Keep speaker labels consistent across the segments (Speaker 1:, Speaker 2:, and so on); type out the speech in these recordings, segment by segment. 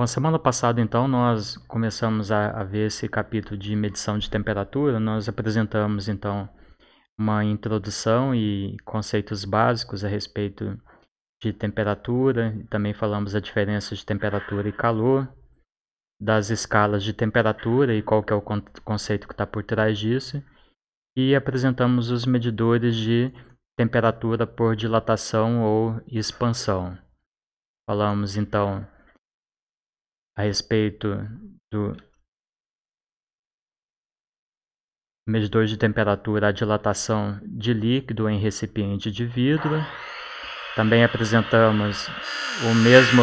Speaker 1: Bom, semana passada, então, nós começamos a, a, ver esse capítulo de medição de temperatura. Nós apresentamos, então, uma introdução e conceitos básicos a respeito de temperatura. Também falamos a diferença de temperatura e calor, das escalas de temperatura e qual que é o conceito que está por trás disso. E apresentamos os medidores de temperatura por dilatação ou expansão. Falamos, então, a respeito do medidor de temperatura, a dilatação de líquido em recipiente de vidro. Também apresentamos o mesmo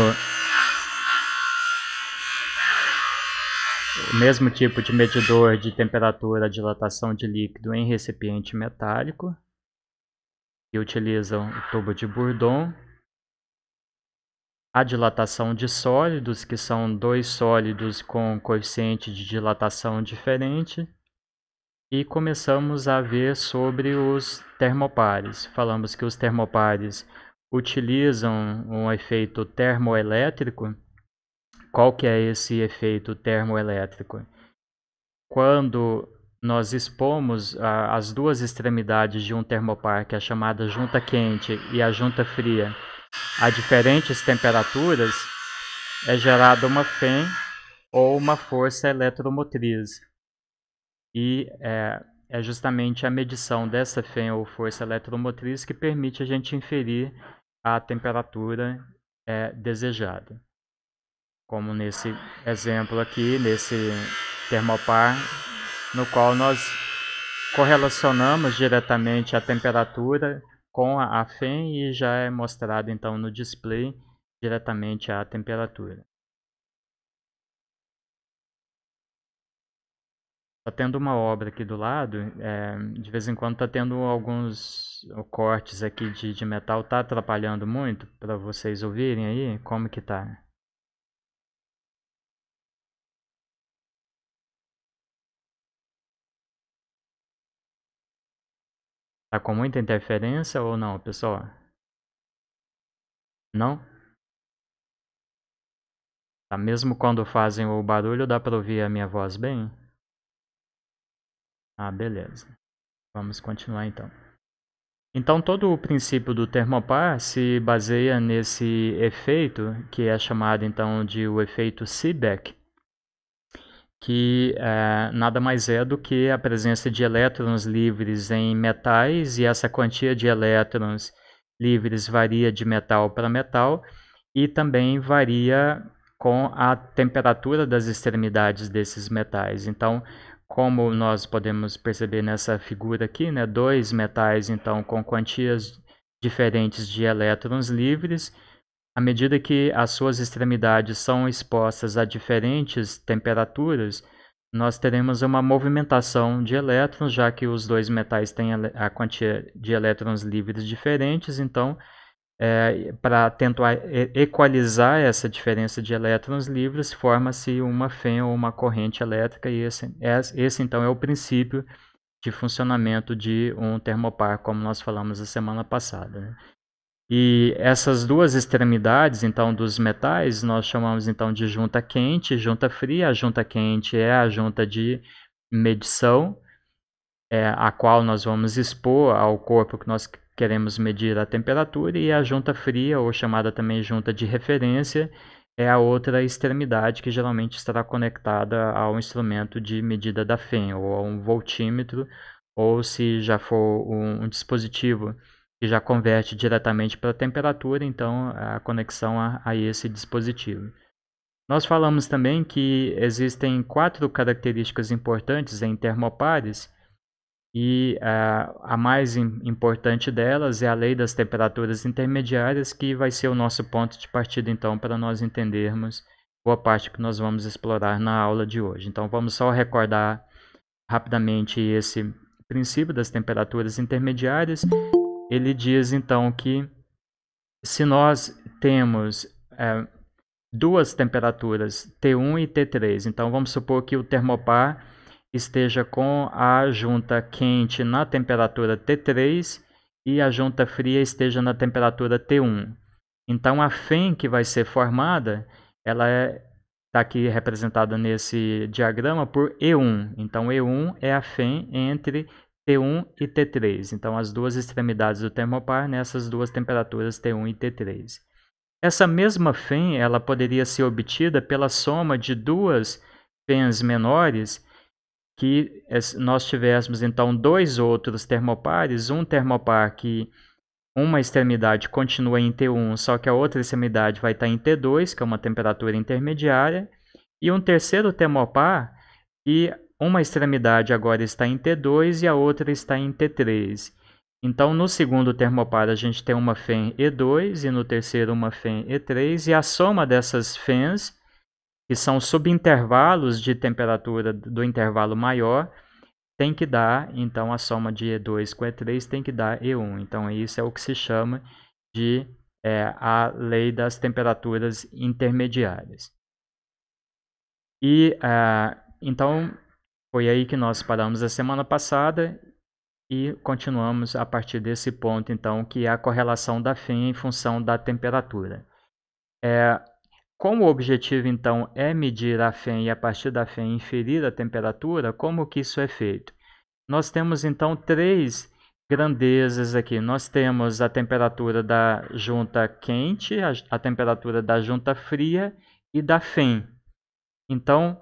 Speaker 1: o mesmo tipo de medidor de temperatura, dilatação de líquido em recipiente metálico, que utilizam o tubo de Bourdon a dilatação de sólidos, que são dois sólidos com coeficiente de dilatação diferente, e começamos a ver sobre os termopares. Falamos que os termopares utilizam um efeito termoelétrico. Qual que é esse efeito termoelétrico? Quando nós expomos a, as duas extremidades de um termopar, que é a chamada junta quente e a junta fria, a diferentes temperaturas, é gerada uma FEM ou uma força eletromotriz. E é, é justamente a medição dessa FEM ou força eletromotriz que permite a gente inferir a temperatura é, desejada. Como nesse exemplo aqui, nesse termopar, no qual nós correlacionamos diretamente a temperatura com a FEM e já é mostrado então no display diretamente a temperatura. Tá tendo uma obra aqui do lado, é, de vez em quando tá tendo alguns cortes aqui de, de metal, tá atrapalhando muito para vocês ouvirem aí como que tá. Tá com muita interferência ou não, pessoal? Não? Tá, mesmo quando fazem o barulho, dá pra ouvir a minha voz bem? Ah, beleza. Vamos continuar então. Então, todo o princípio do termopar se baseia nesse efeito, que é chamado então de o efeito Seebeck, que é, nada mais é do que a presença de elétrons livres em metais, e essa quantia de elétrons livres varia de metal para metal e também varia com a temperatura das extremidades desses metais. Então, como nós podemos perceber nessa figura aqui, né, dois metais então com quantias diferentes de elétrons livres à medida que as suas extremidades são expostas a diferentes temperaturas, nós teremos uma movimentação de elétrons, já que os dois metais têm a quantia de elétrons livres diferentes, então, é, para tentar equalizar essa diferença de elétrons livres, forma-se uma FEM ou uma corrente elétrica, e esse, esse então é o princípio de funcionamento de um termopar, como nós falamos a semana passada. Né? E essas duas extremidades, então, dos metais, nós chamamos então de junta quente e junta fria. A junta quente é a junta de medição, é, a qual nós vamos expor ao corpo que nós queremos medir a temperatura, e a junta fria, ou chamada também junta de referência, é a outra extremidade que geralmente estará conectada ao instrumento de medida da FEM, ou a um voltímetro, ou se já for um, um dispositivo que já converte diretamente para a temperatura, então a conexão a, a esse dispositivo. Nós falamos também que existem quatro características importantes em termopares e a mais importante delas é a lei das temperaturas intermediárias, que vai ser o nosso ponto de partida então para nós entendermos boa parte que nós vamos explorar na aula de hoje. Então vamos só recordar rapidamente esse princípio das temperaturas intermediárias ele diz então que se nós temos é, duas temperaturas, T1 e T3, então vamos supor que o termopar esteja com a junta quente na temperatura T3 e a junta fria esteja na temperatura T1. Então a FEM que vai ser formada, ela está é, tá aqui representada nesse diagrama por E1. Então E1 é a FEM entre T1 e T3. Então, as duas extremidades do termopar nessas né, duas temperaturas T1 e T3. Essa mesma FEM ela poderia ser obtida pela soma de duas FEMs menores que nós tivéssemos então dois outros termopares, um termopar que uma extremidade continua em T1, só que a outra extremidade vai estar em T2, que é uma temperatura intermediária, e um terceiro termopar que uma extremidade agora está em T2 e a outra está em T3. Então, no segundo termopar, a gente tem uma FEM E2 e no terceiro uma FEM E3. E a soma dessas FEMs, que são subintervalos de temperatura do intervalo maior, tem que dar, então, a soma de E2 com E3 tem que dar E1. Então, isso é o que se chama de é, a lei das temperaturas intermediárias. E, uh, então, foi aí que nós paramos a semana passada e continuamos a partir desse ponto, então, que é a correlação da FEM em função da temperatura. É, como o objetivo, então, é medir a FEM e a partir da FEM inferir a temperatura, como que isso é feito? Nós temos, então, três grandezas aqui. Nós temos a temperatura da junta quente, a, a temperatura da junta fria e da FEM. Então,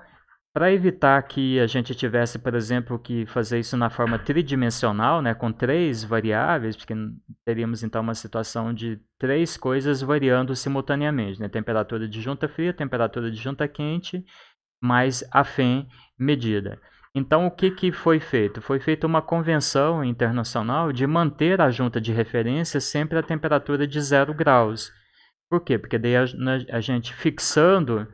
Speaker 1: para evitar que a gente tivesse, por exemplo, que fazer isso na forma tridimensional, né, com três variáveis, porque teríamos então uma situação de três coisas variando simultaneamente, né, temperatura de junta fria, temperatura de junta quente, mais a FEM medida. Então, o que, que foi feito? Foi feita uma convenção internacional de manter a junta de referência sempre a temperatura de zero graus. Por quê? Porque daí a, né, a gente fixando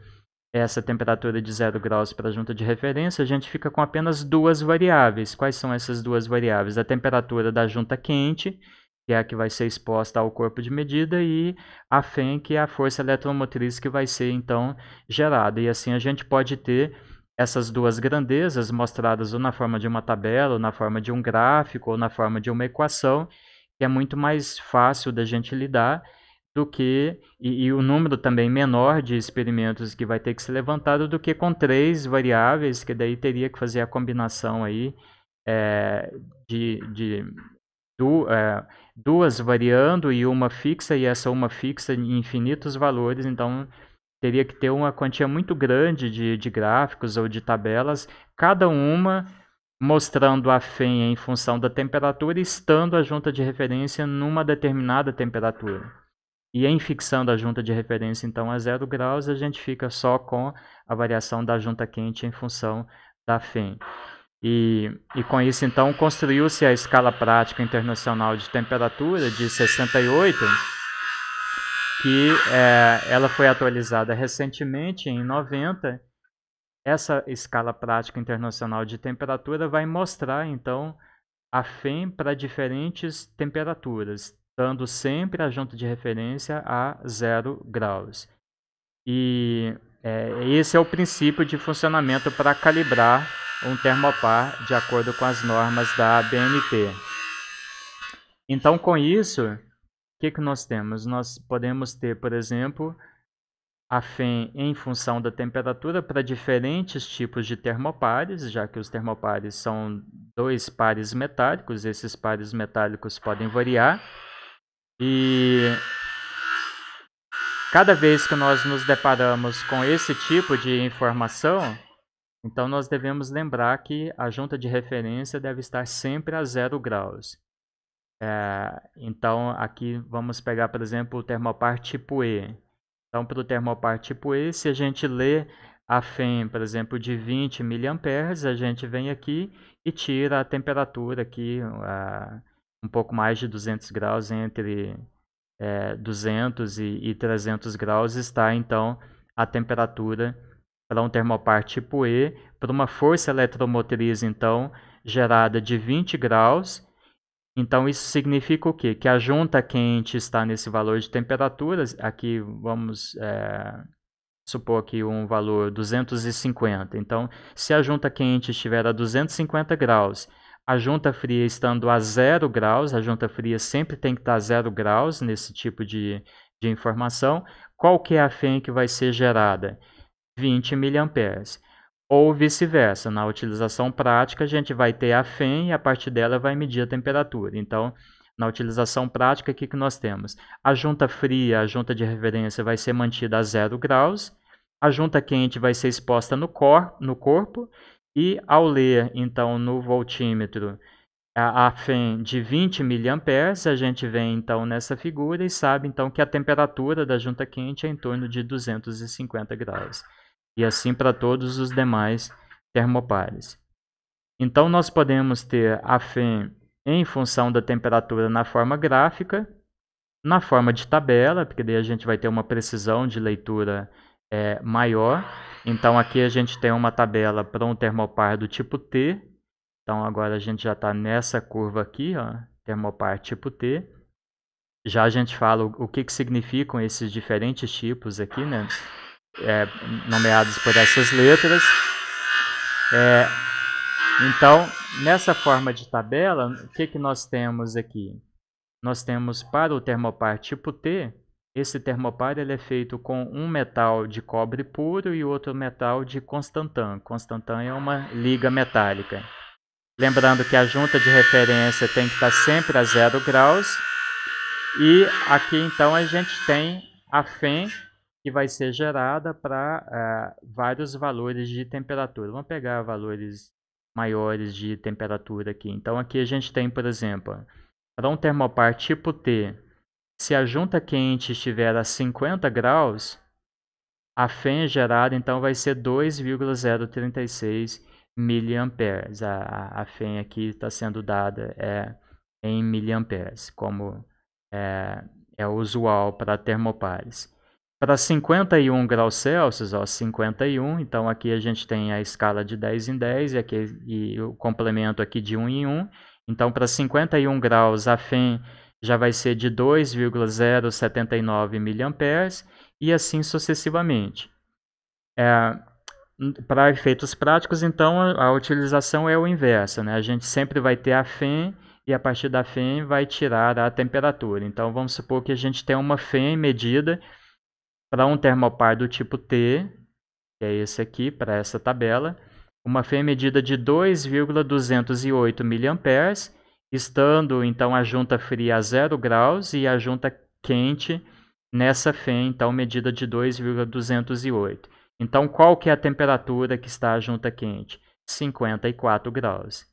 Speaker 1: essa temperatura de zero graus para a junta de referência, a gente fica com apenas duas variáveis. Quais são essas duas variáveis? A temperatura da junta quente, que é a que vai ser exposta ao corpo de medida, e a FEM, que é a força eletromotriz que vai ser então gerada. E assim a gente pode ter essas duas grandezas mostradas ou na forma de uma tabela, ou na forma de um gráfico, ou na forma de uma equação, que é muito mais fácil da gente lidar do que e, e, o número também menor de experimentos que vai ter que ser levantado do que com três variáveis que daí teria que fazer a combinação aí é, de, de du, é, duas variando e uma fixa e essa uma fixa em infinitos valores então teria que ter uma quantia muito grande de, de gráficos ou de tabelas cada uma mostrando a fenha em função da temperatura estando a junta de referência numa determinada temperatura e em ficção da junta de referência, então, a zero graus, a gente fica só com a variação da junta quente em função da FEM. E, e com isso, então, construiu-se a escala prática internacional de temperatura de 68, que é, ela foi atualizada recentemente, em 90. Essa escala prática internacional de temperatura vai mostrar, então, a FEM para diferentes temperaturas, dando sempre a junta de referência a zero graus. E é, esse é o princípio de funcionamento para calibrar um termopar de acordo com as normas da BNT. Então, com isso, o que, que nós temos? Nós podemos ter, por exemplo, a FEM em função da temperatura para diferentes tipos de termopares, já que os termopares são dois pares metálicos, esses pares metálicos podem variar. E cada vez que nós nos deparamos com esse tipo de informação, então nós devemos lembrar que a junta de referência deve estar sempre a zero graus. É, então aqui vamos pegar, por exemplo, o termopar tipo E. Então para o termopar tipo E, se a gente lê a FEM, por exemplo, de 20 mA, a gente vem aqui e tira a temperatura aqui, ah, um pouco mais de 200 graus, entre é, 200 e, e 300 graus, está então a temperatura para um termopar tipo E, para uma força eletromotriz então gerada de 20 graus. Então isso significa o quê? Que a junta quente está nesse valor de temperaturas, aqui vamos é, supor aqui um valor 250. Então se a junta quente estiver a 250 graus a junta fria estando a zero graus, a junta fria sempre tem que estar a zero graus nesse tipo de, de informação, qual que é a FEM que vai ser gerada? 20 mA. Ou vice-versa, na utilização prática a gente vai ter a FEM e a partir dela vai medir a temperatura. Então, na utilização prática, o que, que nós temos? A junta fria, a junta de referência vai ser mantida a zero graus, a junta quente vai ser exposta no, cor, no corpo e ao ler, então, no voltímetro a, a FEM de 20 mA, a gente vem então, nessa figura e sabe, então, que a temperatura da junta quente é em torno de 250 graus. E assim para todos os demais termopares. Então, nós podemos ter a FEM em função da temperatura na forma gráfica, na forma de tabela, porque daí a gente vai ter uma precisão de leitura é, maior, então aqui a gente tem uma tabela para um termopar do tipo T. Então agora a gente já está nessa curva aqui, ó, termopar tipo T. Já a gente fala o, que, que significam esses diferentes tipos aqui, né? É, nomeados por essas letras. É, então, nessa forma de tabela, o que, que nós temos aqui? Nós temos para o termopar tipo T, esse termopar ele é feito com um metal de cobre puro e outro metal de constantã. Constantã é uma liga metálica. Lembrando que a junta de referência tem que estar sempre a zero graus. E aqui então a gente tem a FEM que vai ser gerada para uh, vários valores de temperatura. Vamos pegar valores maiores de temperatura aqui. Então aqui a gente tem, por exemplo, para um termopar tipo T, se a junta quente estiver a 50 graus, a FEM gerada então vai ser 2,036 miliamperes. A, a, FEM aqui está sendo dada é, em miliamperes, como é, é usual para termopares. Para 51 graus Celsius, ó, 51, então aqui a gente tem a escala de 10 em 10 e, aqui, e o complemento aqui de 1 em 1. Então, para 51 graus, a FEM já vai ser de 2,079 mA e assim sucessivamente. É, para efeitos práticos, então, a utilização é o inverso. Né? A gente sempre vai ter a FEM e a partir da FEM vai tirar a temperatura. Então, vamos supor que a gente tem uma FEM medida para um termopar do tipo T, que é esse aqui, para essa tabela, uma FEM medida de 2,208 mA estando então a junta fria a 0 graus e a junta quente nessa fé, então, medida de 2,208. Então, qual que é a temperatura que está a junta quente? 54 graus.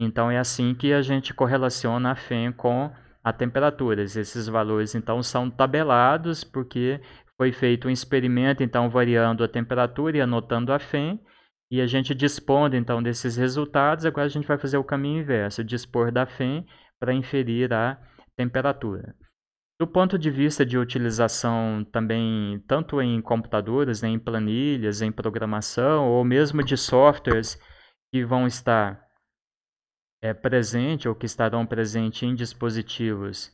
Speaker 1: Então, é assim que a gente correlaciona a FEM com a temperatura. Esses valores, então, são tabelados, porque foi feito um experimento, então, variando a temperatura e anotando a FEM, e a gente dispondo então desses resultados, agora a gente vai fazer o caminho inverso, dispor da FEM para inferir a temperatura. Do ponto de vista de utilização também, tanto em computadores, né, em planilhas, em programação, ou mesmo de softwares que vão estar é, presente ou que estarão presentes em dispositivos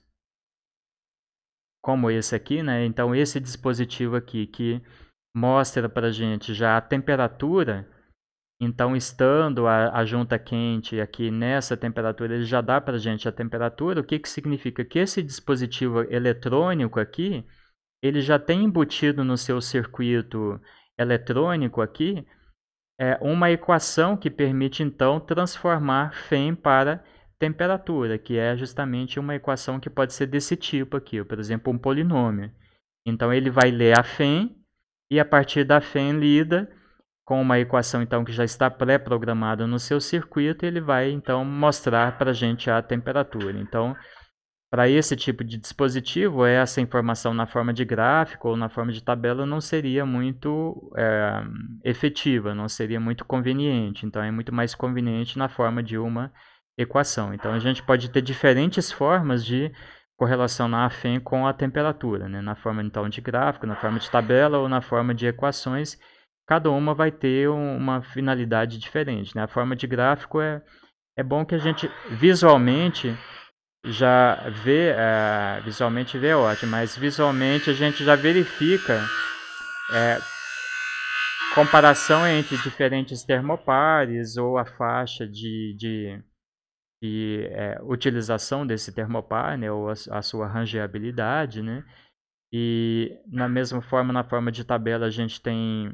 Speaker 1: como esse aqui, né? Então, esse dispositivo aqui que mostra para a gente já a temperatura então, estando a, a junta quente aqui nessa temperatura, ele já dá para a gente a temperatura. O que, que significa? Que esse dispositivo eletrônico aqui, ele já tem embutido no seu circuito eletrônico aqui é uma equação que permite então transformar FEM para temperatura, que é justamente uma equação que pode ser desse tipo aqui, por exemplo, um polinômio. Então ele vai ler a FEM e a partir da FEM lida com uma equação então que já está pré-programada no seu circuito, ele vai então mostrar para a gente a temperatura. Então, para esse tipo de dispositivo, é essa informação na forma de gráfico ou na forma de tabela não seria muito é, efetiva, não seria muito conveniente. Então, é muito mais conveniente na forma de uma equação. Então, a gente pode ter diferentes formas de correlacionar a FEM com a temperatura, né? na forma então de gráfico, na forma de tabela ou na forma de equações cada uma vai ter uma finalidade diferente. Né? A forma de gráfico é, é bom que a gente visualmente já vê, é, visualmente vê é ótimo, mas visualmente a gente já verifica é, comparação entre diferentes termopares ou a faixa de, de, de é, utilização desse termopar, né, ou a, a sua rangeabilidade, né? E na mesma forma, na forma de tabela, a gente tem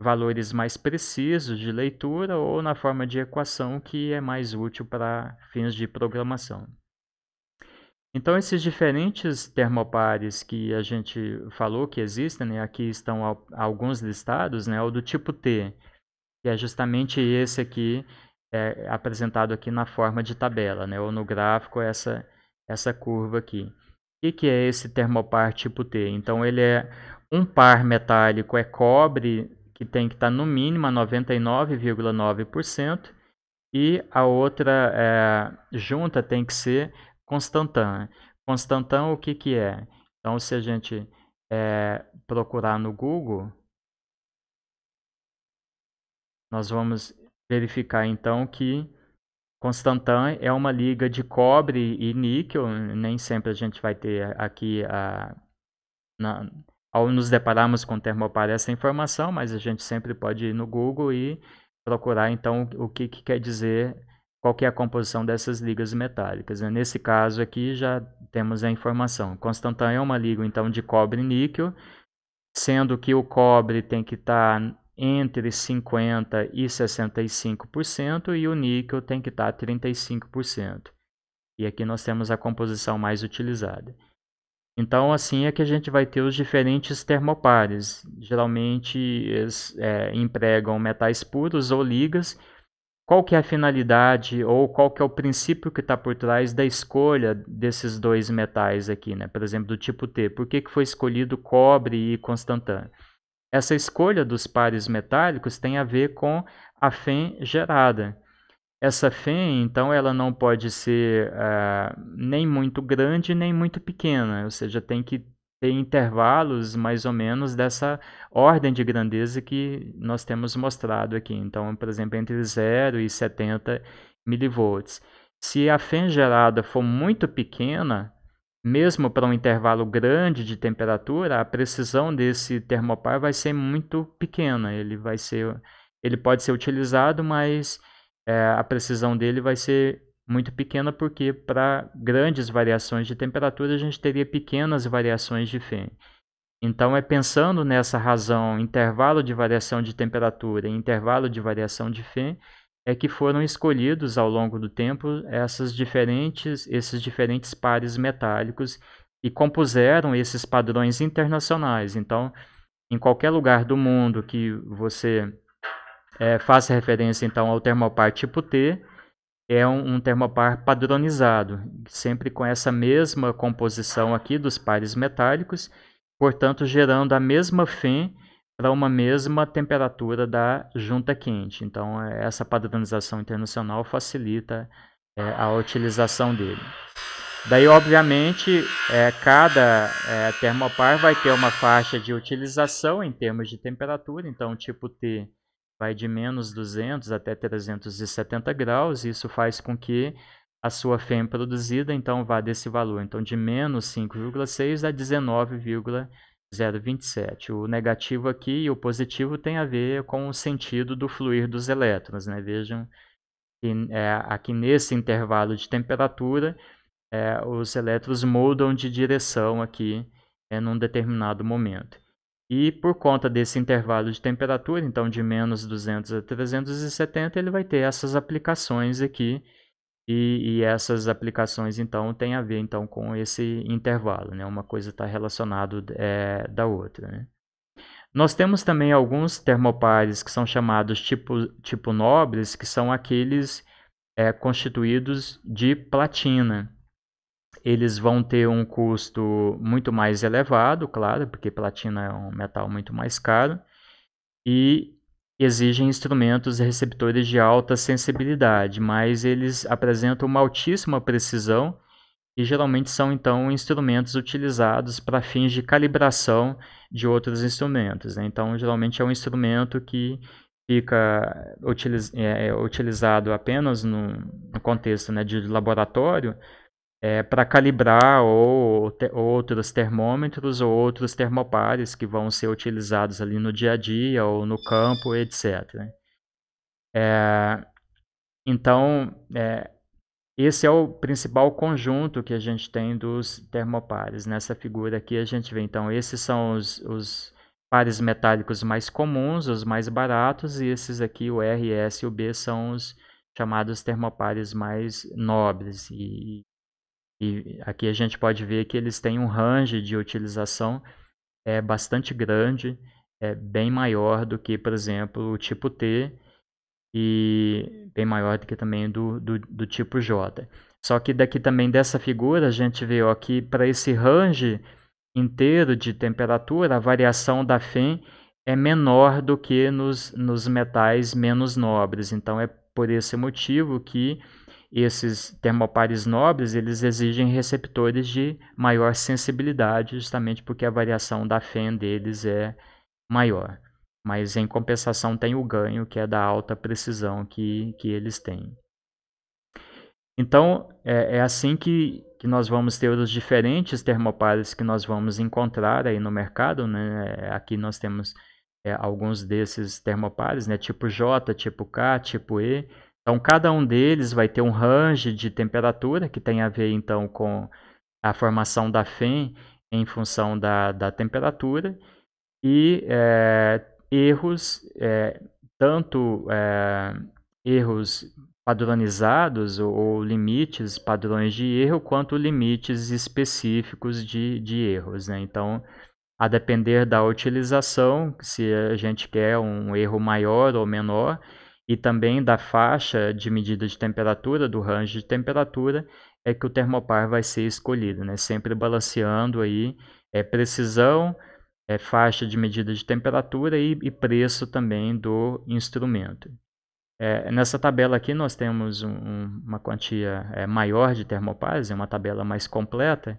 Speaker 1: valores mais precisos de leitura ou na forma de equação que é mais útil para fins de programação. Então, esses diferentes termopares que a gente falou que existem, né, aqui estão alguns listados, né, o do tipo T, que é justamente esse aqui, é, apresentado aqui na forma de tabela, né, ou no gráfico, essa, essa curva aqui. O que, que é esse termopar tipo T? Então, ele é um par metálico, é cobre que tem que estar tá no mínimo a 99,9% e a outra é, junta tem que ser constantã. Né? Constantã o que, que é? Então, se a gente é, procurar no Google, nós vamos verificar então que Constantan é uma liga de cobre e níquel, nem sempre a gente vai ter aqui a, na, ao nos depararmos com o termo aparece informação, mas a gente sempre pode ir no Google e procurar então o que, que quer dizer qual que é a composição dessas ligas metálicas. Né, nesse caso aqui já temos a informação. Constantan é uma liga então de cobre e níquel, sendo que o cobre tem que estar tá entre 50% e 65% e o níquel tem que estar tá 35%. E aqui nós temos a composição mais utilizada. Então, assim é que a gente vai ter os diferentes termopares. Geralmente, eles é, empregam metais puros ou ligas. Qual que é a finalidade ou qual que é o princípio que está por trás da escolha desses dois metais aqui, né? Por exemplo, do tipo T. Por que, que foi escolhido cobre e constantano? Essa escolha dos pares metálicos tem a ver com a FEM gerada. Essa fé, então, ela não pode ser uh, nem muito grande nem muito pequena, ou seja, tem que ter intervalos mais ou menos dessa ordem de grandeza que nós temos mostrado aqui. Então, por exemplo, entre 0 e 70 milivolts. Se a fé gerada for muito pequena, mesmo para um intervalo grande de temperatura, a precisão desse termopar vai ser muito pequena. Ele vai ser, ele pode ser utilizado, mas é, a precisão dele vai ser muito pequena, porque para grandes variações de temperatura a gente teria pequenas variações de Fehn. Então, é pensando nessa razão, intervalo de variação de temperatura e intervalo de variação de Fehn, é que foram escolhidos ao longo do tempo essas diferentes, esses diferentes pares metálicos e compuseram esses padrões internacionais. Então, em qualquer lugar do mundo que você é, faz referência então ao termopar tipo T, é um, um termopar padronizado, sempre com essa mesma composição aqui dos pares metálicos, portanto gerando a mesma FEM para uma mesma temperatura da junta quente. Então, é, essa padronização internacional facilita é, a utilização dele. Daí, obviamente, é, cada é, termopar vai ter uma faixa de utilização em termos de temperatura. Então, tipo T vai de menos 200 até 370 graus, e isso faz com que a sua FEM produzida então vá desse valor, então de menos 5,6 a 19,027. O negativo aqui e o positivo tem a ver com o sentido do fluir dos elétrons, né? Vejam que é, aqui nesse intervalo de temperatura é, os elétrons mudam de direção aqui é, num determinado momento. E por conta desse intervalo de temperatura, então de menos 200 a 370, ele vai ter essas aplicações aqui. E, e essas aplicações, então, têm a ver então, com esse intervalo. Né? Uma coisa está relacionada é, da outra. Né? Nós temos também alguns termopares que são chamados tipo, tipo nobres, que são aqueles é, constituídos de platina eles vão ter um custo muito mais elevado, claro, porque platina é um metal muito mais caro, e exigem instrumentos receptores de alta sensibilidade, mas eles apresentam uma altíssima precisão e geralmente são então instrumentos utilizados para fins de calibração de outros instrumentos. Né? Então, geralmente é um instrumento que fica utiliz é, é utilizado apenas no, no contexto né, de laboratório é, para calibrar ou te, outros termômetros ou outros termopares que vão ser utilizados ali no dia a dia ou no campo, etc. É, então, é, esse é o principal conjunto que a gente tem dos termopares. Nessa né? figura aqui a gente vê, então, esses são os, os pares metálicos mais comuns, os mais baratos, e esses aqui, o R, S e o B, são os chamados termopares mais nobres e e aqui a gente pode ver que eles têm um range de utilização é bastante grande, é bem maior do que, por exemplo, o tipo T e bem maior do que também do, do, do tipo J. Só que daqui também dessa figura a gente vê ó, que para esse range inteiro de temperatura, a variação da FEM é menor do que nos, nos metais menos nobres. Então é por esse motivo que esses termopares nobres eles exigem receptores de maior sensibilidade, justamente porque a variação da FEN deles é maior. Mas em compensação tem o ganho que é da alta precisão que, que eles têm. Então é, é assim que, que nós vamos ter os diferentes termopares que nós vamos encontrar aí no mercado. Né? Aqui nós temos é, alguns desses termopares, né? tipo J, tipo K, tipo E então, cada um deles vai ter um range de temperatura, que tem a ver então com a formação da FEM em função da, da temperatura, e é, erros, é, tanto é, erros padronizados ou, ou, limites, padrões de erro, quanto limites específicos de, de erros. Né? Então, a depender da utilização, se a gente quer um erro maior ou menor, e também da faixa de medida de temperatura, do range de temperatura, é que o termopar vai ser escolhido, né? sempre balanceando aí é, precisão, é, faixa de medida de temperatura e, e preço também do instrumento. É, nessa tabela aqui nós temos um, uma quantia é, maior de termopares, é uma tabela mais completa,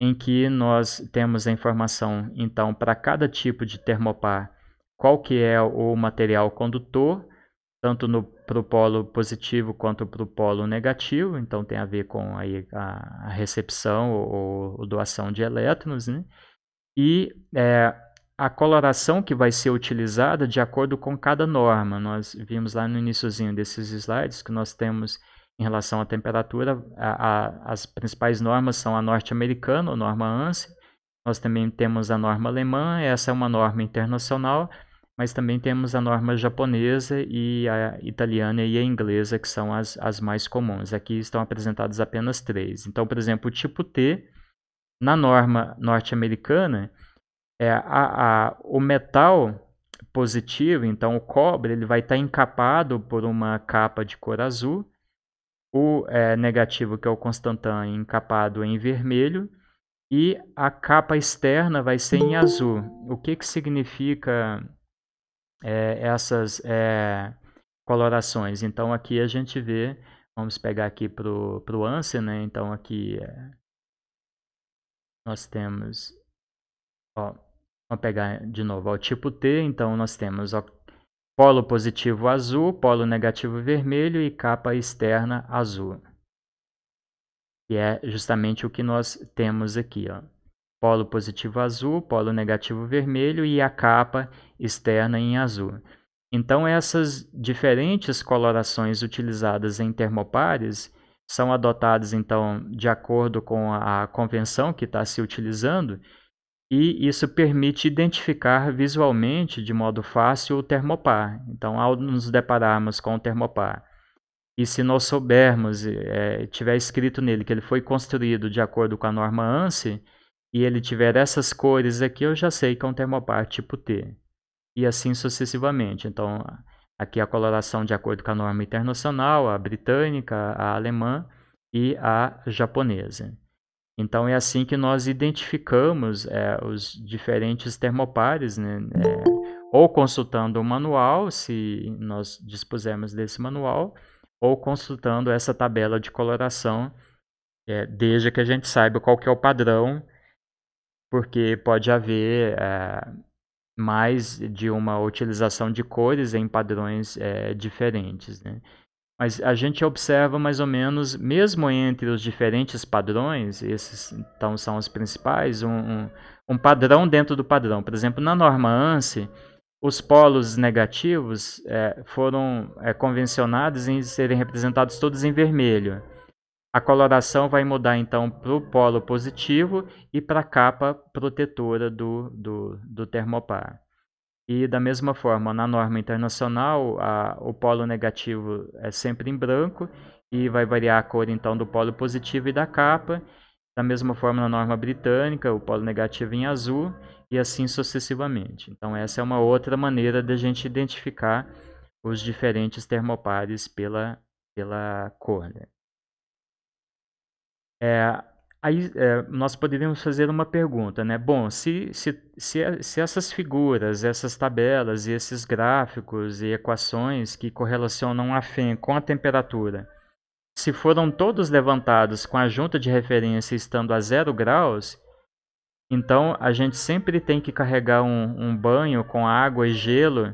Speaker 1: em que nós temos a informação, então, para cada tipo de termopar, qual que é o material condutor, tanto para o polo positivo quanto para o polo negativo, então tem a ver com aí a, a recepção ou, ou, doação de elétrons, né? e é, a coloração que vai ser utilizada de acordo com cada norma. Nós vimos lá no iníciozinho desses slides que nós temos em relação à temperatura, a, a, as principais normas são a norte-americana, a norma ANSI, nós também temos a norma alemã, essa é uma norma internacional, mas também temos a norma japonesa e a italiana e a inglesa, que são as, as mais comuns. Aqui estão apresentadas apenas três. Então, por exemplo, o tipo T, na norma norte-americana, é a, a, o metal positivo, então o cobre, ele vai estar tá encapado por uma capa de cor azul, o é, negativo, que é o constantan, encapado em vermelho, e a capa externa vai ser em azul. O que, que significa é, essas é, colorações. Então aqui a gente vê, vamos pegar aqui para o Ansem, né? Então aqui é, nós temos, ó, vamos pegar de novo o tipo T, então nós temos ó, polo positivo azul, polo negativo vermelho e capa externa azul. Que é justamente o que nós temos aqui, ó. Polo positivo azul, polo negativo vermelho e a capa externa em azul. Então, essas diferentes colorações utilizadas em termopares são adotadas, então, de acordo com a convenção que está se utilizando, e isso permite identificar visualmente de modo fácil o termopar. Então, ao nos depararmos com o termopar, e se nós soubermos, é, tiver escrito nele que ele foi construído de acordo com a norma ANSI, e ele tiver essas cores aqui, eu já sei que é um termopar tipo T e assim sucessivamente. Então, aqui a coloração de acordo com a norma internacional, a britânica, a alemã e a japonesa. Então, é assim que nós identificamos é, os diferentes termopares, né, é, ou consultando o manual, se nós dispusermos desse manual, ou consultando essa tabela de coloração, é, desde que a gente saiba qual que é o padrão, porque pode haver é, mais de uma utilização de cores em padrões é, diferentes. Né? Mas a gente observa mais ou menos, mesmo entre os diferentes padrões, esses então são os principais, um, um, um padrão dentro do padrão. Por exemplo, na norma ANSI, os polos negativos é, foram é, convencionados em serem representados todos em vermelho. A coloração vai mudar então para o polo positivo e para a capa protetora do, do, do termopar. E da mesma forma, na norma internacional, a, o polo negativo é sempre em branco e vai variar a cor então do polo positivo e da capa. Da mesma forma, na norma britânica, o polo negativo em azul e assim sucessivamente. Então, essa é uma outra maneira de a gente identificar os diferentes termopares pela, pela cor. Né? É, aí é, nós poderíamos fazer uma pergunta, né? Bom, se, se, se, se, essas figuras, essas tabelas e esses gráficos e equações que correlacionam a FEM com a temperatura, se foram todos levantados com a junta de referência estando a zero graus, então a gente sempre tem que carregar um, um banho com água e gelo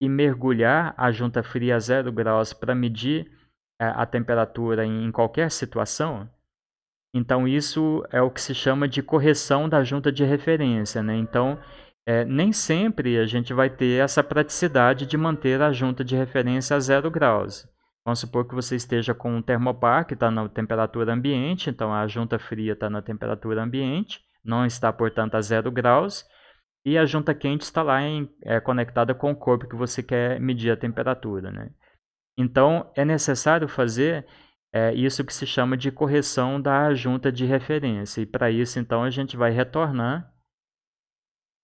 Speaker 1: e mergulhar a junta fria a zero graus para medir é, a temperatura em, em qualquer situação? Então, isso é o que se chama de correção da junta de referência. Né? Então, é, nem sempre a gente vai ter essa praticidade de manter a junta de referência a zero graus. Vamos supor que você esteja com um termopar que está na temperatura ambiente, então a junta fria está na temperatura ambiente, não está, portanto, a zero graus, e a junta quente está lá em, é, conectada com o corpo que você quer medir a temperatura. Né? Então, é necessário fazer é isso que se chama de correção da junta de referência. E para isso, então, a gente vai retornar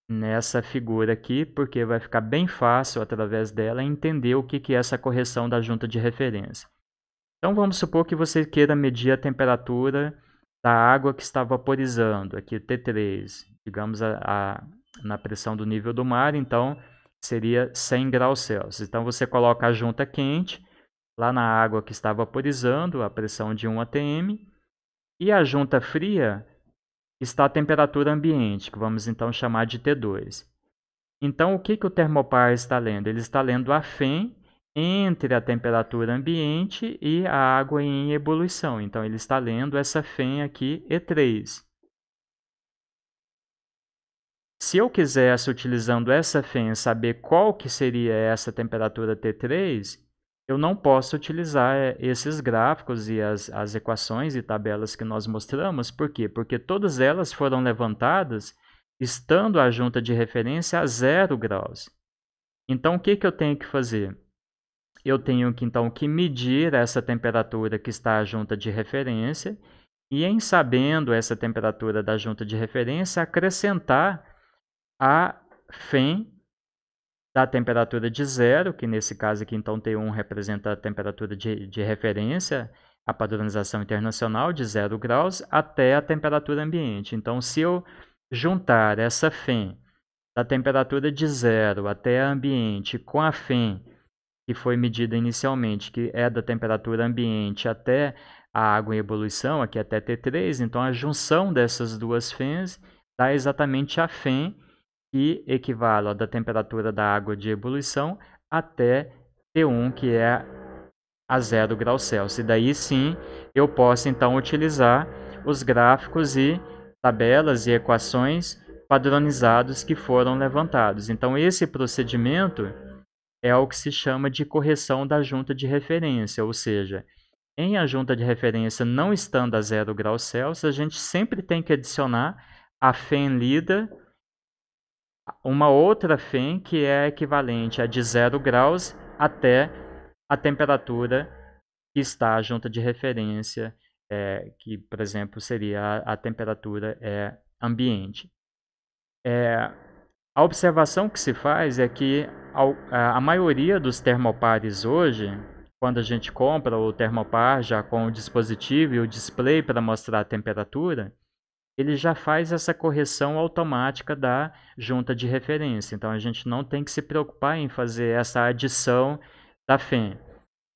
Speaker 1: nessa figura aqui, porque vai ficar bem fácil, através dela, entender o que, que é essa correção da junta de referência. Então, vamos supor que você queira medir a temperatura da água que está vaporizando, aqui T3, digamos a, a na pressão do nível do mar, então seria 100 graus Celsius. Então, você coloca a junta quente lá na água que está vaporizando, a pressão de 1 atm, e a junta fria está a temperatura ambiente, que vamos então chamar de T2. Então, o que, que o termopar está lendo? Ele está lendo a FEM entre a temperatura ambiente e a água em ebulição. Então, ele está lendo essa FEM aqui, E3. Se eu quisesse, utilizando essa FEM, saber qual que seria essa temperatura T3, eu não posso utilizar eh, esses gráficos e as, as equações e tabelas que nós mostramos. Por quê? Porque todas elas foram levantadas estando a junta de referência a zero graus. Então, o que, que eu tenho que fazer? Eu tenho que, então, que medir essa temperatura que está a junta de referência e, em sabendo essa temperatura da junta de referência, acrescentar a FEM da temperatura de zero, que nesse caso aqui então T1 representa a temperatura de, de referência, a padronização internacional de zero graus, até a temperatura ambiente. Então, se eu juntar essa FEM da temperatura de zero até a ambiente com a FEM que foi medida inicialmente, que é da temperatura ambiente até a água em ebulição, aqui até T3, então a junção dessas duas FEMs dá exatamente a FEM que equivale à da temperatura da água de ebulição até T1, que é a zero grau Celsius. E daí sim eu posso então utilizar os gráficos e tabelas e equações padronizados que foram levantados. Então esse procedimento é o que se chama de correção da junta de referência, ou seja, em a junta de referência não estando a zero grau Celsius, a gente sempre tem que adicionar a lida uma outra FEM que é equivalente a de 0 graus até a temperatura que está junto de referência, é, que, por exemplo, seria a, a temperatura é, ambiente. É, a observação que se faz é que a, a maioria dos termopares hoje, quando a gente compra o termopar já com o dispositivo e o display para mostrar a temperatura, ele já faz essa correção automática da junta de referência. Então a gente não tem que se preocupar em fazer essa adição da FEM.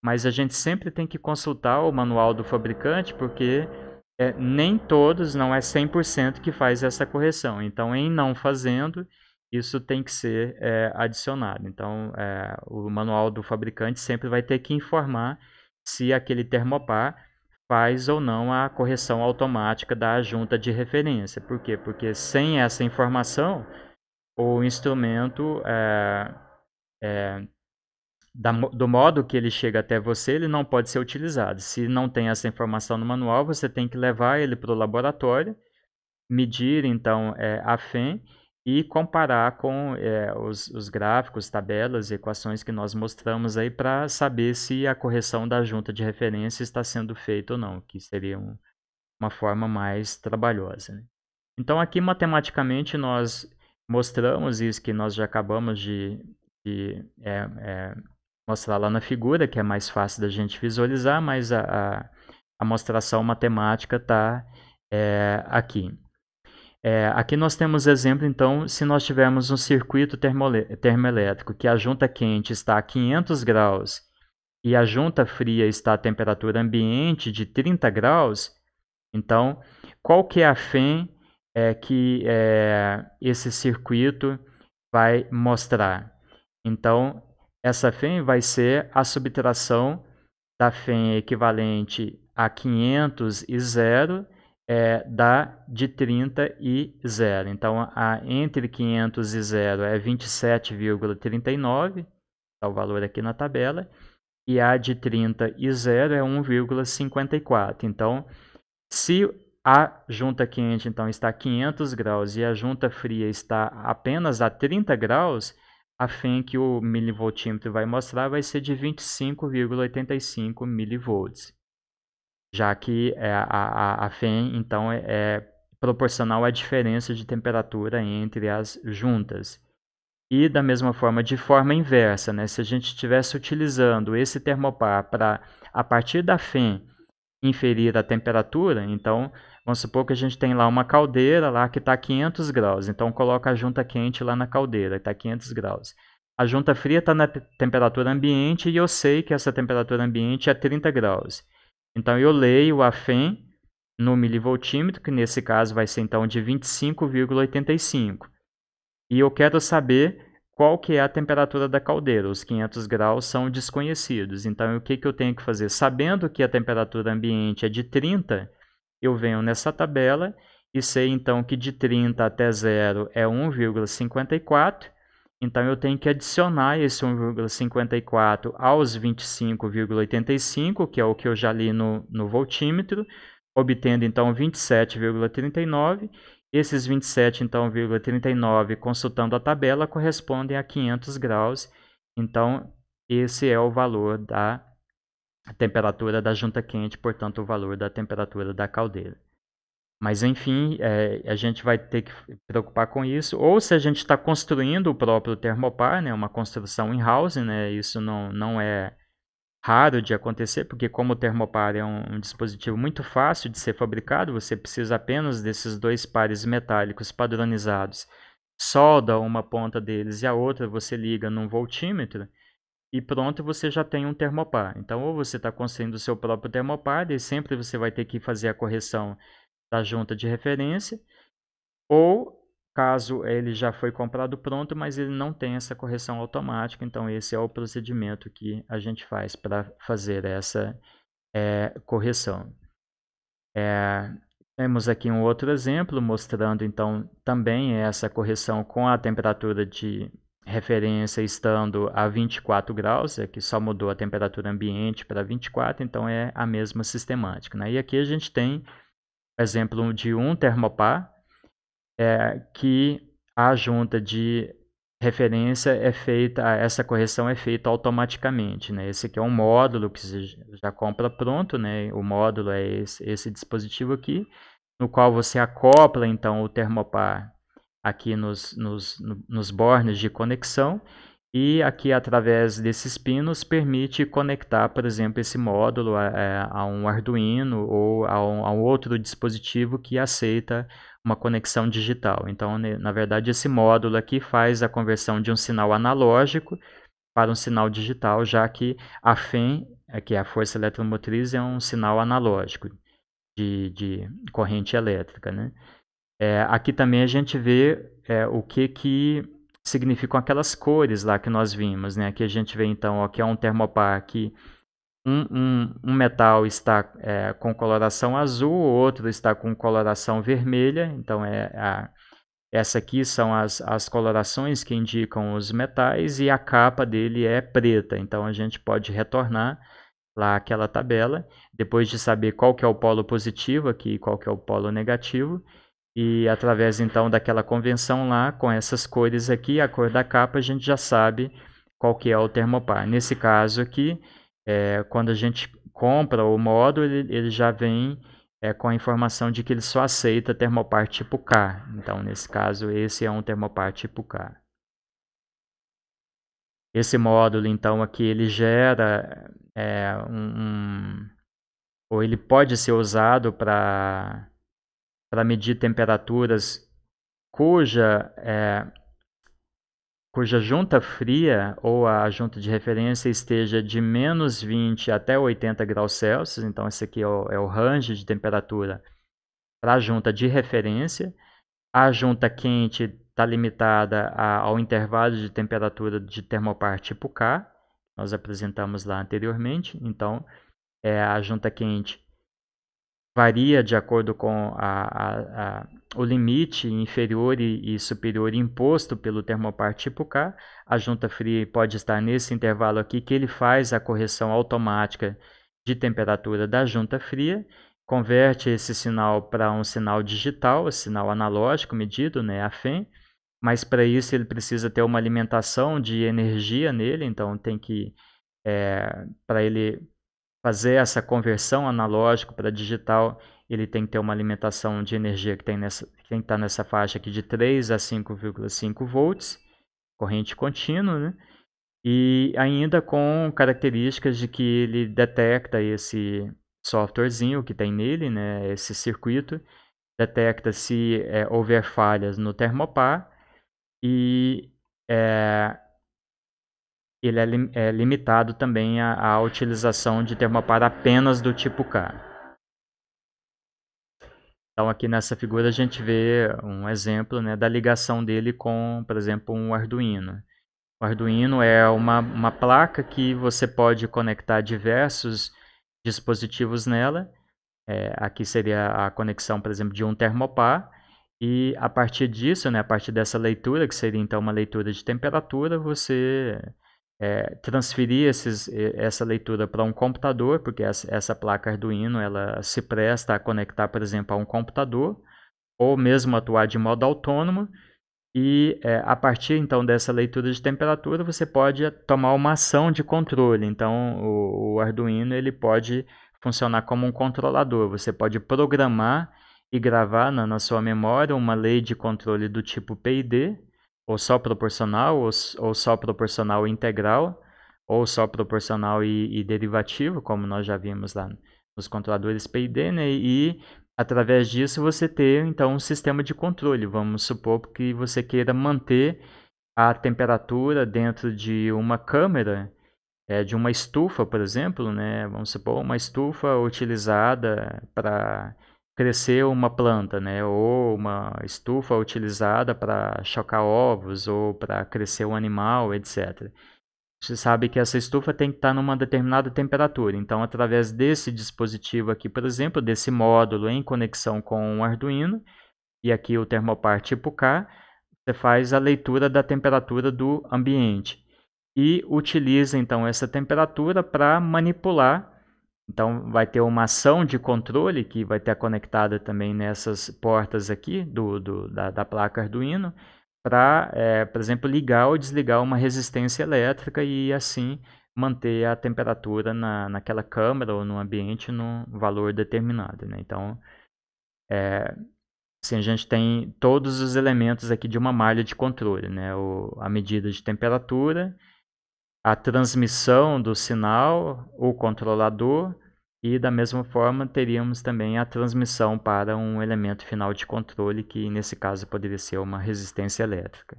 Speaker 1: Mas a gente sempre tem que consultar o manual do fabricante, porque é, nem todos, não é 100% que faz essa correção. Então, em não fazendo, isso tem que ser é, adicionado. Então, é, o manual do fabricante sempre vai ter que informar se aquele termopar faz ou não a correção automática da junta de referência. Por quê? Porque sem essa informação, o instrumento, é, é, da, do modo que ele chega até você, ele não pode ser utilizado. Se não tem essa informação no manual, você tem que levar ele para o laboratório, medir então é, a FEM e comparar com é, os, os, gráficos, tabelas, equações que nós mostramos aí para saber se a correção da junta de referência está sendo feita ou não, que seria um, uma forma mais trabalhosa. Né? Então aqui matematicamente nós mostramos isso que nós já acabamos de, de é, é, mostrar lá na figura, que é mais fácil da gente visualizar, mas a, a, a mostração matemática está é, aqui. É, aqui nós temos exemplo, então, se nós tivermos um circuito termoelétrico que a junta quente está a 500 graus e a junta fria está a temperatura ambiente de 30 graus, então, qual que é a FEM é, que é, esse circuito vai mostrar? Então, essa FEM vai ser a subtração da FEM equivalente a 500 e zero é, dá de 30 e 0. Então, a, entre 500 e 0 é 27,39, está o valor aqui na tabela, e a de 30 e 0 é 1,54. Então, se a junta quente então está a 500 graus e a junta fria está apenas a 30 graus, a FEM que o milivoltímetro vai mostrar vai ser de 25,85 milivolts já que é a, a, a FEM, então, é, é proporcional à diferença de temperatura entre as juntas. E da mesma forma, de forma inversa, né? se a gente estivesse utilizando esse termopar para, a partir da FEM, inferir a temperatura, então, vamos supor que a gente tem lá uma caldeira lá que está a 500 graus, então coloca a junta quente lá na caldeira, está a 500 graus. A junta fria está na temperatura ambiente e eu sei que essa temperatura ambiente é 30 graus. Então eu leio a FEM no milivoltímetro, que nesse caso vai ser então de 25,85. E eu quero saber qual que é a temperatura da caldeira. Os 500 graus são desconhecidos. Então o que, que eu tenho que fazer? Sabendo que a temperatura ambiente é de 30, eu venho nessa tabela e sei então que de 30 até 0 é 1,54 então eu tenho que adicionar esse 1,54 aos 25,85, que é o que eu já li no, no voltímetro, obtendo então 27,39. Esses 27,39 então, 39, consultando a tabela correspondem a 500 graus. Então esse é o valor da temperatura da junta quente, portanto o valor da temperatura da caldeira. Mas, enfim, é, a gente vai ter que preocupar com isso. Ou se a gente está construindo o próprio termopar, né, uma construção in-house, né, isso não, não é raro de acontecer, porque como o termopar é um, um, dispositivo muito fácil de ser fabricado, você precisa apenas desses dois pares metálicos padronizados. Solda uma ponta deles e a outra você liga num voltímetro e pronto, você já tem um termopar. Então, ou você está construindo o seu próprio termopar e sempre você vai ter que fazer a correção da junta de referência, ou caso ele já foi comprado pronto, mas ele não tem essa correção automática, então esse é o procedimento que a gente faz para fazer essa é, correção. É, temos aqui um outro exemplo mostrando então também essa correção com a temperatura de referência estando a 24 graus, aqui é só mudou a temperatura ambiente para 24, então é a mesma sistemática. Né? E aqui a gente tem exemplo de um termopar, é, que a junta de referência é feita, essa correção é feita automaticamente. Né? Esse aqui é um módulo que você já compra pronto, né? o módulo é esse, esse dispositivo aqui, no qual você acopla então o termopar aqui nos, nos, nos bornes de conexão e aqui, através desses pinos, permite conectar, por exemplo, esse módulo a, é, a um Arduino ou a um, a um, outro dispositivo que aceita uma conexão digital. Então, na verdade, esse módulo aqui faz a conversão de um sinal analógico para um sinal digital, já que a FEM, é, que é a força eletromotriz, é um sinal analógico de, de corrente elétrica. Né? É, aqui também a gente vê é, o que que significam aquelas cores lá que nós vimos, né? Aqui a gente vê então ó, que é um termopar que um, um, um metal está é, com coloração azul, o outro está com coloração vermelha, então é a, essa aqui são as, as colorações que indicam os metais e a capa dele é preta, então a gente pode retornar lá aquela tabela, depois de saber qual que é o polo positivo aqui e qual que é o polo negativo, e através então daquela convenção lá, com essas cores aqui, a cor da capa, a gente já sabe qual que é o termopar. Nesse caso aqui, é, quando a gente compra o módulo, ele, ele já vem é, com a informação de que ele só aceita termopar tipo K. Então, nesse caso, esse é um termopar tipo K. Esse módulo, então, aqui ele gera é, um, um, ou ele pode ser usado para para medir temperaturas cuja, é, cuja junta fria ou a junta de referência esteja de menos 20 até 80 graus Celsius, então esse aqui é o, é o range de temperatura para a junta de referência. A junta quente está limitada a, ao intervalo de temperatura de termopar tipo K, nós apresentamos lá anteriormente. Então, é, a junta quente varia de acordo com a, a, a, o limite inferior e, e, superior imposto pelo termopar tipo K. A junta fria pode estar nesse intervalo aqui que ele faz a correção automática de temperatura da junta fria, converte esse sinal para um sinal digital, sinal analógico medido, né, a FEM, mas para isso ele precisa ter uma alimentação de energia nele, então tem que, é, para ele fazer essa conversão analógico para digital, ele tem que ter uma alimentação de energia que tem nessa, que está nessa faixa aqui de 3 a 5,5 volts, corrente contínua, né? e ainda com características de que ele detecta esse softwarezinho que tem nele, né, esse circuito, detecta se é, houver falhas no termopar e é, ele é, é limitado também à utilização de termopar apenas do tipo K. Então aqui nessa figura a gente vê um exemplo né, da ligação dele com, por exemplo, um Arduino. O Arduino é uma, uma placa que você pode conectar diversos dispositivos nela. É, aqui seria a conexão, por exemplo, de um termopar. E a partir disso, né, a partir dessa leitura, que seria então uma leitura de temperatura, você é, transferir esses, essa leitura para um computador, porque essa, essa, placa Arduino ela se presta a conectar, por exemplo, a um computador, ou mesmo atuar de modo autônomo. E é, a partir então dessa leitura de temperatura, você pode tomar uma ação de controle. Então, o, o Arduino ele pode funcionar como um controlador. Você pode programar e gravar na, na sua memória uma lei de controle do tipo PID ou só proporcional, ou, ou só proporcional integral, ou só proporcional e, e, derivativo, como nós já vimos lá nos controladores PID, né? e através disso você ter então um sistema de controle. Vamos supor que você queira manter a temperatura dentro de uma câmera, é, de uma estufa, por exemplo, né? vamos supor uma estufa utilizada para cresceu uma planta, né? Ou uma estufa utilizada para chocar ovos ou para crescer um animal, etc. Você sabe que essa estufa tem que estar tá numa determinada temperatura. Então, através desse dispositivo aqui, por exemplo, desse módulo em conexão com o Arduino, e aqui o termopar tipo K, você faz a leitura da temperatura do ambiente e utiliza então essa temperatura para manipular então vai ter uma ação de controle que vai estar conectada também nessas portas aqui do, do da, da, placa Arduino para, é, por exemplo, ligar ou desligar uma resistência elétrica e assim manter a temperatura na, naquela câmara ou no ambiente num valor determinado. Né? Então, é, assim, a gente tem todos os elementos aqui de uma malha de controle, né? O, a medida de temperatura, a transmissão do sinal, o controlador, e da mesma forma teríamos também a transmissão para um elemento final de controle, que nesse caso poderia ser uma resistência elétrica.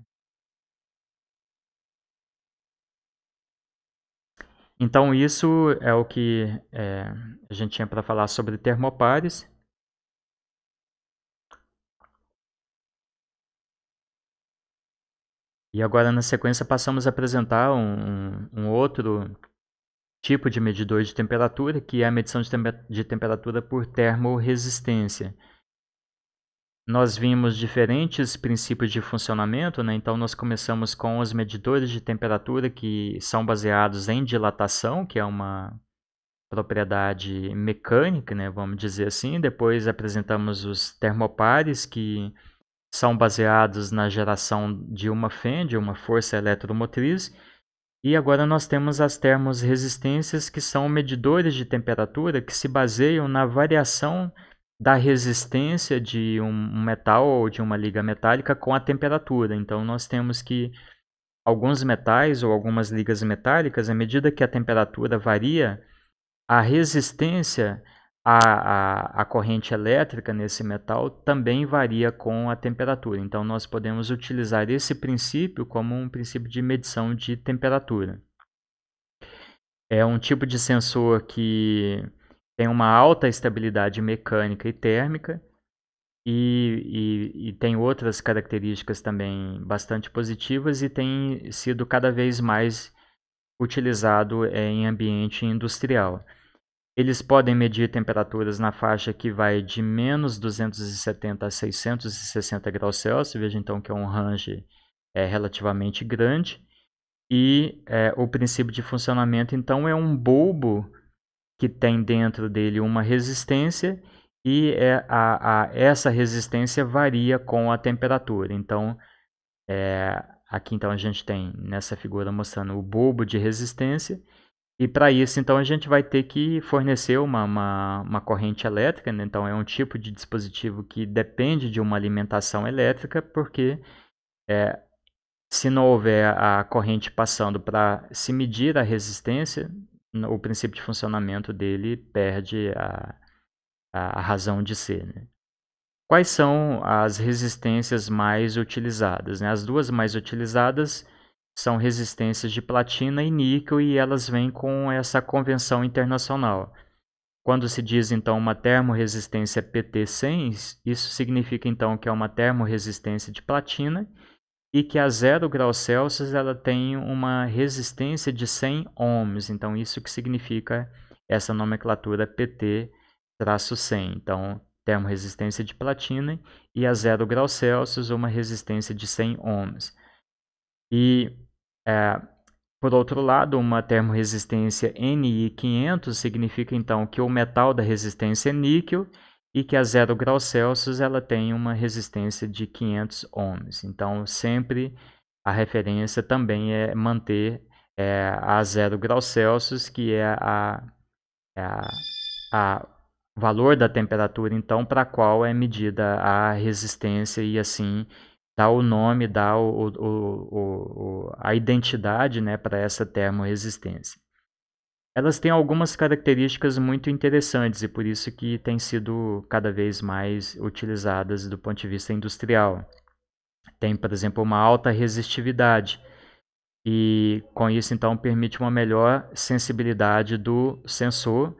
Speaker 1: Então isso é o que é, a gente tinha para falar sobre termopares. E agora, na sequência, passamos a apresentar um, um outro tipo de medidor de temperatura, que é a medição de, temper de temperatura por termoresistência. Nós vimos diferentes princípios de funcionamento, né? então nós começamos com os medidores de temperatura que são baseados em dilatação, que é uma propriedade mecânica, né? vamos dizer assim. Depois apresentamos os termopares, que são baseados na geração de uma FEND, uma força eletromotriz, e agora nós temos as resistências que são medidores de temperatura que se baseiam na variação da resistência de um metal ou de uma liga metálica com a temperatura. Então nós temos que alguns metais ou algumas ligas metálicas, à medida que a temperatura varia, a resistência a, a, a, corrente elétrica nesse metal também varia com a temperatura. Então, nós podemos utilizar esse princípio como um princípio de medição de temperatura. É um tipo de sensor que tem uma alta estabilidade mecânica e térmica e, e, e tem outras características também bastante positivas e tem sido cada vez mais utilizado é, em ambiente industrial. Eles podem medir temperaturas na faixa que vai de menos 270 a 660 graus Celsius, veja então que é um range é, relativamente grande. E é, o princípio de funcionamento então é um bulbo que tem dentro dele uma resistência e é, a, a, essa resistência varia com a temperatura. Então, é, aqui então a gente tem nessa figura mostrando o bulbo de resistência e para isso, então, a gente vai ter que fornecer uma, uma, uma corrente elétrica. Né? Então, é um tipo de dispositivo que depende de uma alimentação elétrica, porque é, se não houver a corrente passando para se medir a resistência, o princípio de funcionamento dele perde a, a razão de ser. Né? Quais são as resistências mais utilizadas? Né? As duas mais utilizadas são resistências de platina e níquel e elas vêm com essa convenção internacional. Quando se diz então uma termoresistência PT100, isso significa então que é uma termoresistência de platina e que a 0 graus Celsius ela tem uma resistência de 100 ohms. Então isso que significa essa nomenclatura PT-100. Então termorresistência de platina e a 0 graus Celsius uma resistência de 100 ohms. E é, por outro lado, uma termoresistência Ni500 significa então que o metal da resistência é níquel e que a 0 graus Celsius ela tem uma resistência de 500 ohms. Então, sempre a referência também é manter é, a 0 graus Celsius, que é a, é a, a valor da temperatura então para a qual é medida a resistência e assim dá o nome, dá o, o, o, a identidade né, para essa termoresistência Elas têm algumas características muito interessantes e por isso que têm sido cada vez mais utilizadas do ponto de vista industrial. Tem, por exemplo, uma alta resistividade, e com isso então permite uma melhor sensibilidade do sensor,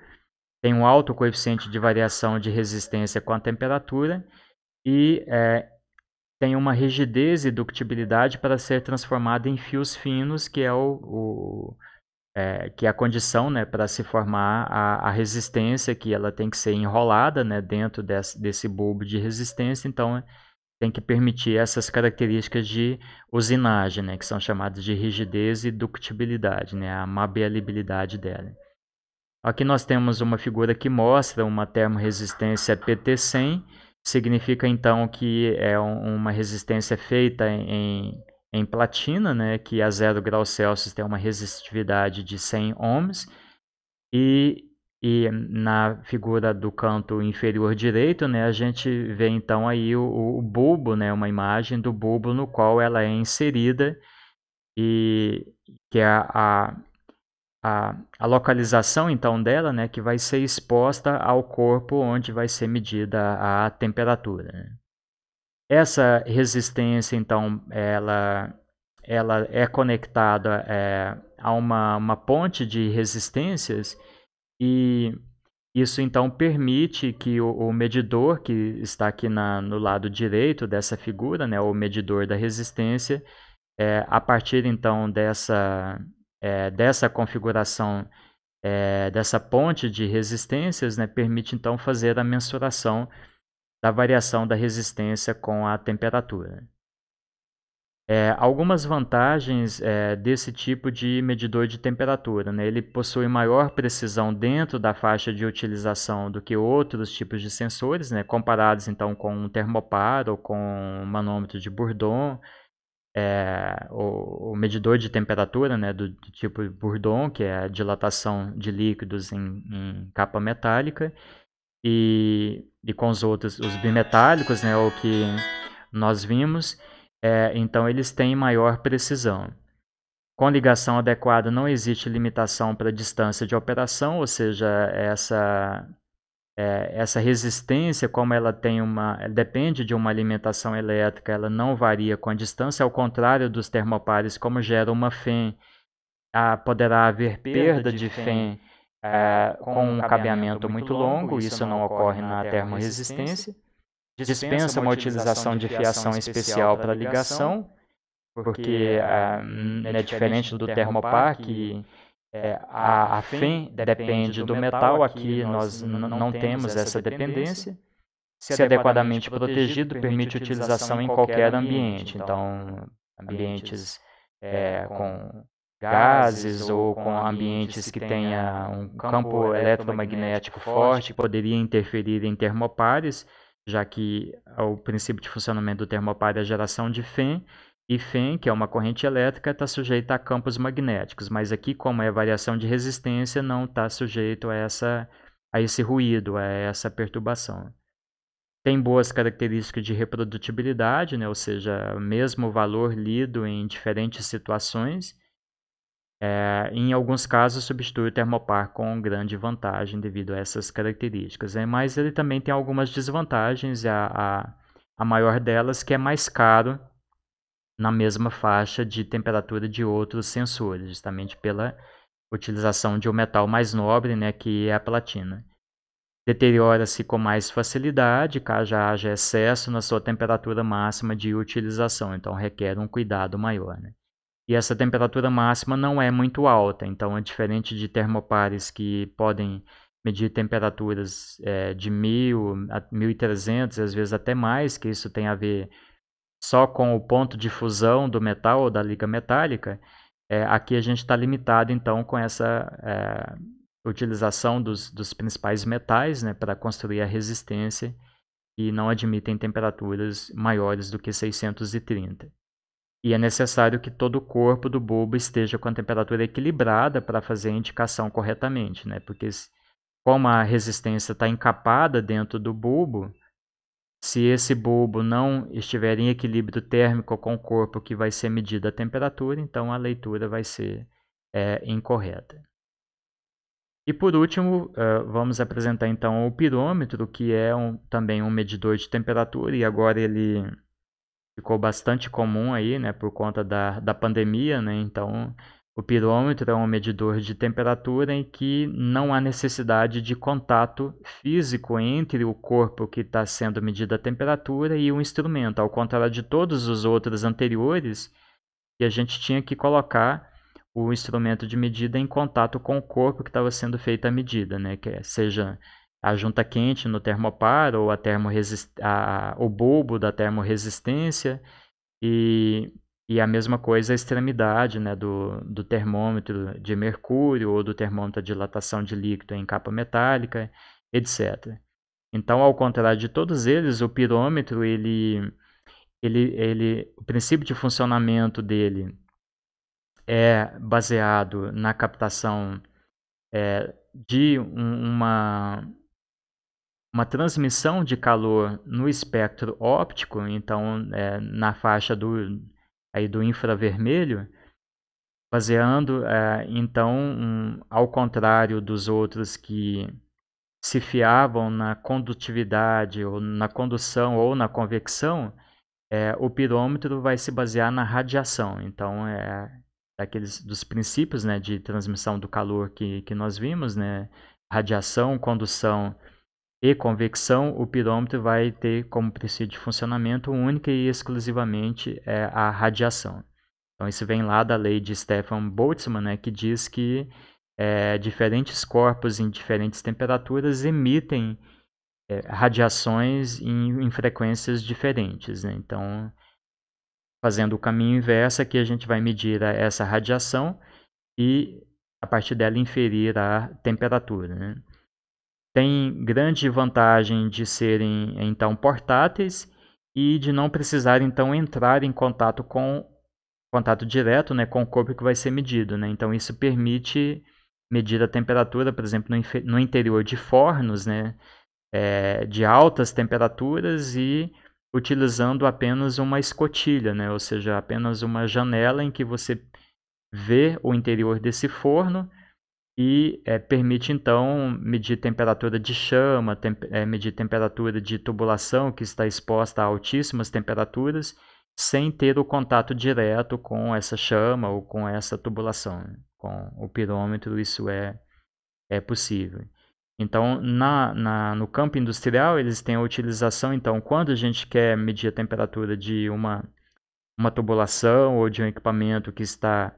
Speaker 1: tem um alto coeficiente de variação de resistência com a temperatura e é, tem uma rigidez e ductibilidade para ser transformada em fios finos, que é, o, o é, que é a condição né, para se formar a, a, resistência, que ela tem que ser enrolada né, dentro desse, desse bulbo de resistência, então tem que permitir essas características de usinagem, né, que são chamadas de rigidez e ductibilidade, né, a maleabilidade dela. Aqui nós temos uma figura que mostra uma termoresistência PT100, Significa então que é uma resistência feita em, em platina, né, que a 0 graus Celsius tem uma resistividade de 100 ohms, e, e na figura do canto inferior direito, né, a gente vê então aí o, o bulbo, né, uma imagem do bulbo no qual ela é inserida, e que é a, a, a localização então dela, né, que vai ser exposta ao corpo onde vai ser medida a temperatura. Né? Essa resistência então ela ela é conectada é, a uma, uma ponte de resistências e isso então permite que o, o medidor que está aqui na, no lado direito dessa figura, né, o medidor da resistência, é, a partir então dessa é, dessa configuração é, dessa ponte de resistências né, permite então fazer a mensuração da variação da resistência com a temperatura. É, algumas vantagens é, desse tipo de medidor de temperatura. Né? Ele possui maior precisão dentro da faixa de utilização do que outros tipos de sensores, né? comparados então com um termopar ou com um manômetro de Bourdon é, o, o, medidor de temperatura né, do, do, tipo Bourdon, que é a dilatação de líquidos em, em capa metálica, e, e, com os outros, os bimetálicos, né, o que nós vimos, é, então eles têm maior precisão. Com ligação adequada, não existe limitação para a distância de operação, ou seja, essa é, essa resistência, como ela tem uma, depende de uma alimentação elétrica, ela não varia com a distância, ao contrário dos termopares, como gera uma FEM, a, ah, poderá haver perda, de, de FEM, é, ah, com um cabeamento muito longo, isso não ocorre na termoresistência. dispensa uma utilização de fiação especial para ligação, porque ah, hum, é, é diferente do termopar, que é, a, a FEM depende do metal, aqui nós não temos essa dependência. Se adequadamente protegido, permite utilização em qualquer ambiente. Então, então, ambientes é, é, com gases ou com ambientes que tenha um campo eletromagnético forte, poderia interferir em termopares, já que o princípio de funcionamento do termopar é a geração de FEM, e Φ, que é uma corrente elétrica, está sujeita a campos magnéticos, mas aqui, como é variação de resistência, não está sujeito a, essa, a esse ruído, a essa perturbação. Tem boas características de reprodutibilidade, né? ou seja, mesmo valor lido em diferentes situações. É, em alguns casos, substitui o termopar com grande vantagem devido a essas características. Né? Mas ele também tem algumas desvantagens, a, a, a maior delas que é mais caro na mesma faixa de temperatura de outros sensores, justamente pela utilização de um metal mais nobre, né, que é a platina. Deteriora-se com mais facilidade caso haja excesso na sua temperatura máxima de utilização, então requer um cuidado maior. Né? E essa temperatura máxima não é muito alta, então é diferente de termopares que podem medir temperaturas é, de 1.000 a 1.300, às vezes até mais, que isso tem a ver só com o ponto de fusão do metal ou da liga metálica, é, aqui a gente está limitado então com essa é, utilização dos, dos, principais metais né, para construir a resistência e não admitem temperaturas maiores do que 630. E é necessário que todo o corpo do bulbo esteja com a temperatura equilibrada para fazer a indicação corretamente, né? porque como a resistência está encapada dentro do bulbo, se esse bulbo não estiver em equilíbrio térmico com o corpo que vai ser medida a temperatura, então a leitura vai ser é, incorreta. E por último, é, vamos apresentar então o pirômetro, que é um, também um medidor de temperatura, e agora ele ficou bastante comum aí, né, por conta da, da pandemia, né, então o pirômetro é um medidor de temperatura em que não há necessidade de contato físico entre o corpo que está sendo medida a temperatura e o instrumento, ao contrário de todos os outros anteriores, que a gente tinha que colocar o instrumento de medida em contato com o corpo que estava sendo feita a medida, né? que é, seja a junta quente no termopar ou a a... o bulbo da termoresistência E e a mesma coisa a extremidade né, do, do termômetro de mercúrio ou do termômetro de dilatação de líquido em capa metálica, etc. Então, ao contrário de todos eles, o pirômetro, ele, ele, ele, o princípio de funcionamento dele é baseado na captação é, de um, uma, uma transmissão de calor no espectro óptico, então é, na faixa do, aí do infravermelho, baseando é, então um, ao contrário dos outros que se fiavam na condutividade ou na condução ou na convecção, é, o pirômetro vai se basear na radiação. Então é daqueles dos princípios né, de transmissão do calor que, que nós vimos, né, radiação, condução e convecção, o pirômetro vai ter como princípio de funcionamento única e exclusivamente é, a radiação. Então, isso vem lá da lei de Stefan Boltzmann, né, que diz que é, diferentes corpos em diferentes temperaturas emitem é, radiações em, em, frequências diferentes. Né? Então, fazendo o caminho inverso, aqui a gente vai medir essa radiação e, a partir dela, inferir a temperatura. Né? Tem grande vantagem de serem então portáteis e de não precisar então entrar em contato com contato direto, né, com o corpo que vai ser medido, né? Então isso permite medir a temperatura, por exemplo, no, no interior de fornos, né, é, de altas temperaturas e utilizando apenas uma escotilha, né, ou seja, apenas uma janela em que você vê o interior desse forno e é, permite então medir temperatura de chama, tem, é, eh, medir temperatura de tubulação que está exposta a altíssimas temperaturas sem ter o contato direto com essa chama ou com essa tubulação. Com o pirômetro isso é, é possível. Então, na, na, no campo industrial, eles têm a utilização, então, quando a gente quer medir a temperatura de uma, uma tubulação ou de um equipamento que está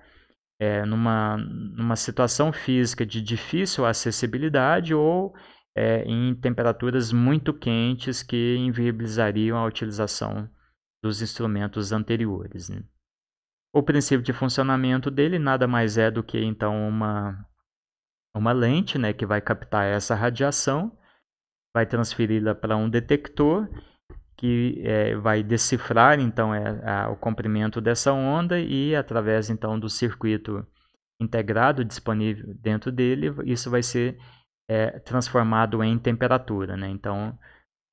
Speaker 1: é, numa, numa situação física de difícil acessibilidade ou é, em temperaturas muito quentes que inviabilizariam a utilização dos instrumentos anteriores. Né? O princípio de funcionamento dele nada mais é do que então uma, uma lente né, que vai captar essa radiação, vai transferi-la para um detector que é, vai decifrar então é, a, o comprimento dessa onda e através então do circuito integrado disponível dentro dele isso vai ser é, transformado em temperatura né? então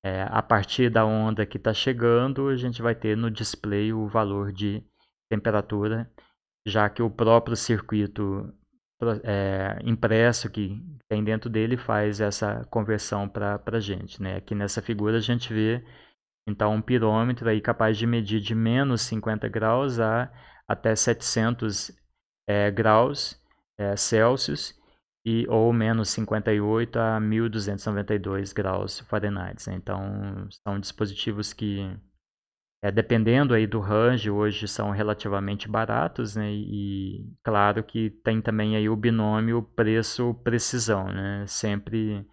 Speaker 1: é, a partir da onda que está chegando a gente vai ter no display o valor de temperatura já que o próprio circuito é, impresso que tem dentro dele faz essa conversão para a gente né? aqui nessa figura a gente vê então, um pirômetro aí capaz de medir de menos 50 graus a até 700 é, graus é, Celsius e ou menos 58 a 1292 graus Fahrenheit. Né? Então, são dispositivos que, é, dependendo aí do range, hoje são relativamente baratos, né? E claro que tem também aí o binômio preço-precisão, né? Sempre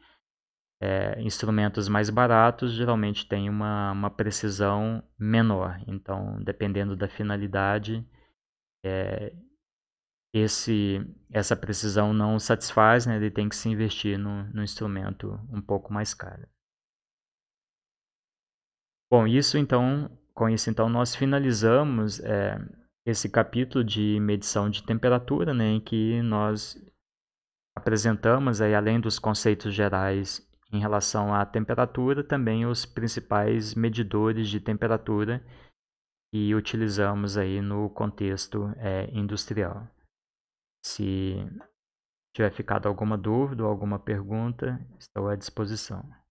Speaker 1: é, instrumentos mais baratos geralmente têm uma, uma precisão menor. Então, dependendo da finalidade, é, esse, essa precisão não satisfaz, né? ele tem que se investir no, no instrumento um pouco mais caro. Bom, isso então, com isso então nós finalizamos é, esse capítulo de medição de temperatura, né, em que nós apresentamos aí além dos conceitos gerais em relação à temperatura, também os principais medidores de temperatura que utilizamos aí no contexto é, industrial. Se tiver ficado alguma dúvida ou alguma pergunta, estou à disposição.